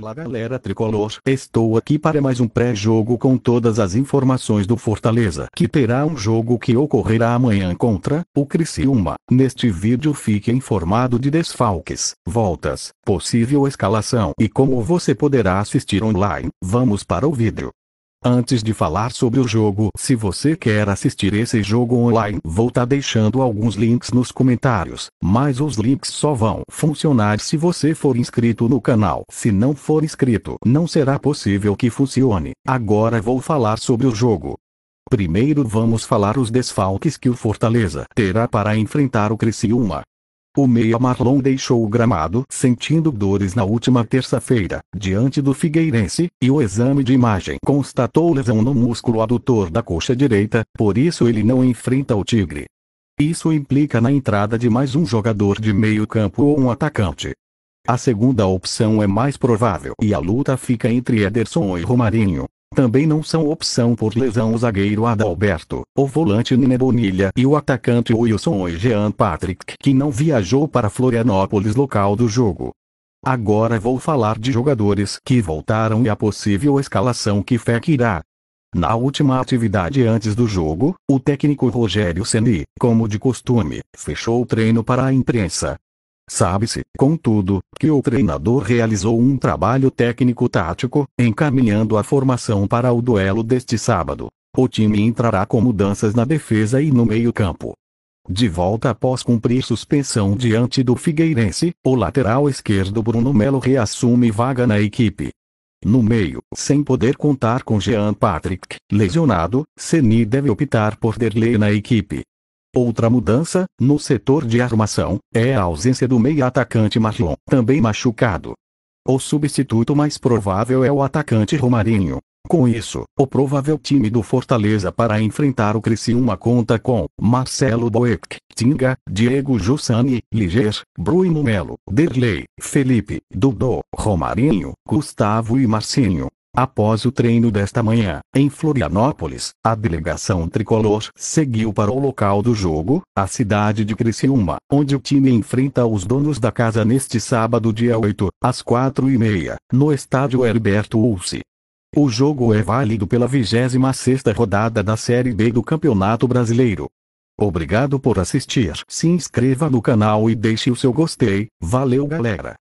Fala galera tricolor, estou aqui para mais um pré-jogo com todas as informações do Fortaleza, que terá um jogo que ocorrerá amanhã contra o Criciúma. Neste vídeo fique informado de desfalques, voltas, possível escalação e como você poderá assistir online. Vamos para o vídeo. Antes de falar sobre o jogo, se você quer assistir esse jogo online, vou estar tá deixando alguns links nos comentários, mas os links só vão funcionar se você for inscrito no canal. Se não for inscrito, não será possível que funcione. Agora vou falar sobre o jogo. Primeiro vamos falar os desfalques que o Fortaleza terá para enfrentar o Criciúma. O meia Marlon deixou o gramado sentindo dores na última terça-feira, diante do Figueirense, e o exame de imagem constatou lesão no músculo adutor da coxa direita, por isso ele não enfrenta o Tigre. Isso implica na entrada de mais um jogador de meio campo ou um atacante. A segunda opção é mais provável e a luta fica entre Ederson e Romarinho. Também não são opção por lesão o zagueiro Adalberto, o volante Nine Bonilha e o atacante Wilson Jean Patrick que não viajou para Florianópolis local do jogo. Agora vou falar de jogadores que voltaram e a possível escalação que FEC irá. Na última atividade antes do jogo, o técnico Rogério Ceni, como de costume, fechou o treino para a imprensa, Sabe-se, contudo, que o treinador realizou um trabalho técnico-tático, encaminhando a formação para o duelo deste sábado. O time entrará com mudanças na defesa e no meio-campo. De volta após cumprir suspensão diante do Figueirense, o lateral esquerdo Bruno Melo reassume vaga na equipe. No meio, sem poder contar com Jean Patrick, lesionado, Seni deve optar por Derlei na equipe. Outra mudança, no setor de armação, é a ausência do meia atacante Marlon, também machucado. O substituto mais provável é o atacante Romarinho. Com isso, o provável time do Fortaleza para enfrentar o Criciúma conta com Marcelo Boeck, Tinga, Diego Jussani, Liger, Bruno Melo, Derlei, Felipe, Dudu, Romarinho, Gustavo e Marcinho. Após o treino desta manhã, em Florianópolis, a delegação tricolor seguiu para o local do jogo, a cidade de Criciúma, onde o time enfrenta os donos da casa neste sábado dia 8, às 4h30, no estádio Herberto Ulce. O jogo é válido pela 26ª rodada da Série B do Campeonato Brasileiro. Obrigado por assistir. Se inscreva no canal e deixe o seu gostei. Valeu galera!